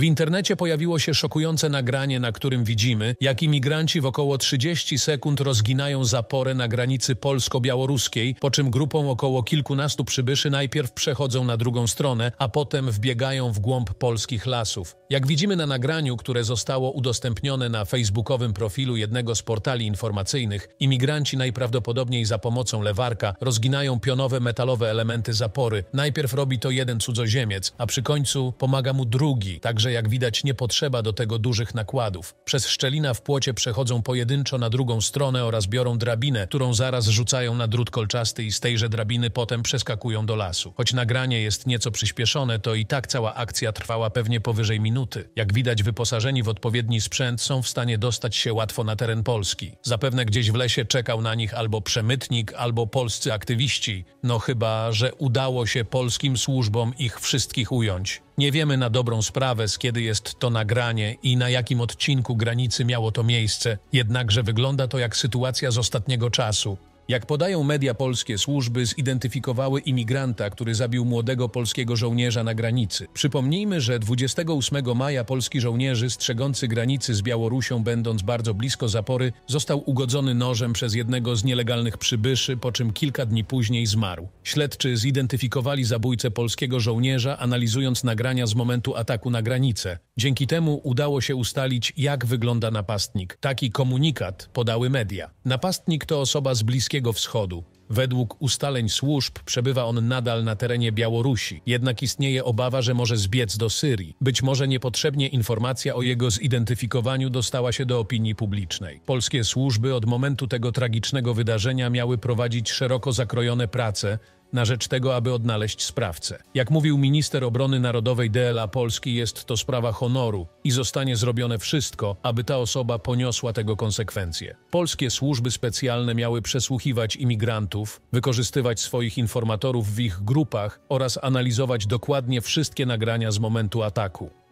W internecie pojawiło się szokujące nagranie, na którym widzimy, jak imigranci w około 30 sekund rozginają zaporę na granicy polsko-białoruskiej, po czym grupą około kilkunastu przybyszy najpierw przechodzą na drugą stronę, a potem wbiegają w głąb polskich lasów. Jak widzimy na nagraniu, które zostało udostępnione na facebookowym profilu jednego z portali informacyjnych, imigranci najprawdopodobniej za pomocą lewarka rozginają pionowe metalowe elementy zapory. Najpierw robi to jeden cudzoziemiec, a przy końcu pomaga mu drugi, także że jak widać nie potrzeba do tego dużych nakładów. Przez szczelina w płocie przechodzą pojedynczo na drugą stronę oraz biorą drabinę, którą zaraz rzucają na drut kolczasty i z tejże drabiny potem przeskakują do lasu. Choć nagranie jest nieco przyspieszone, to i tak cała akcja trwała pewnie powyżej minuty. Jak widać wyposażeni w odpowiedni sprzęt są w stanie dostać się łatwo na teren Polski. Zapewne gdzieś w lesie czekał na nich albo przemytnik, albo polscy aktywiści. No chyba, że udało się polskim służbom ich wszystkich ująć. Nie wiemy na dobrą sprawę, z kiedy jest to nagranie i na jakim odcinku granicy miało to miejsce, jednakże wygląda to jak sytuacja z ostatniego czasu. Jak podają media polskie, służby zidentyfikowały imigranta, który zabił młodego polskiego żołnierza na granicy. Przypomnijmy, że 28 maja polski żołnierzy strzegący granicy z Białorusią, będąc bardzo blisko zapory, został ugodzony nożem przez jednego z nielegalnych przybyszy, po czym kilka dni później zmarł. Śledczy zidentyfikowali zabójcę polskiego żołnierza, analizując nagrania z momentu ataku na granicę. Dzięki temu udało się ustalić, jak wygląda napastnik. Taki komunikat podały media. Napastnik to osoba z Bliskiego Wschodu. Według ustaleń służb przebywa on nadal na terenie Białorusi, jednak istnieje obawa, że może zbiec do Syrii. Być może niepotrzebnie informacja o jego zidentyfikowaniu dostała się do opinii publicznej. Polskie służby od momentu tego tragicznego wydarzenia miały prowadzić szeroko zakrojone prace na rzecz tego, aby odnaleźć sprawcę. Jak mówił minister obrony narodowej DLA Polski, jest to sprawa honoru i zostanie zrobione wszystko, aby ta osoba poniosła tego konsekwencje. Polskie służby specjalne miały przesłuchiwać imigrantów, wykorzystywać swoich informatorów w ich grupach oraz analizować dokładnie wszystkie nagrania z momentu ataku.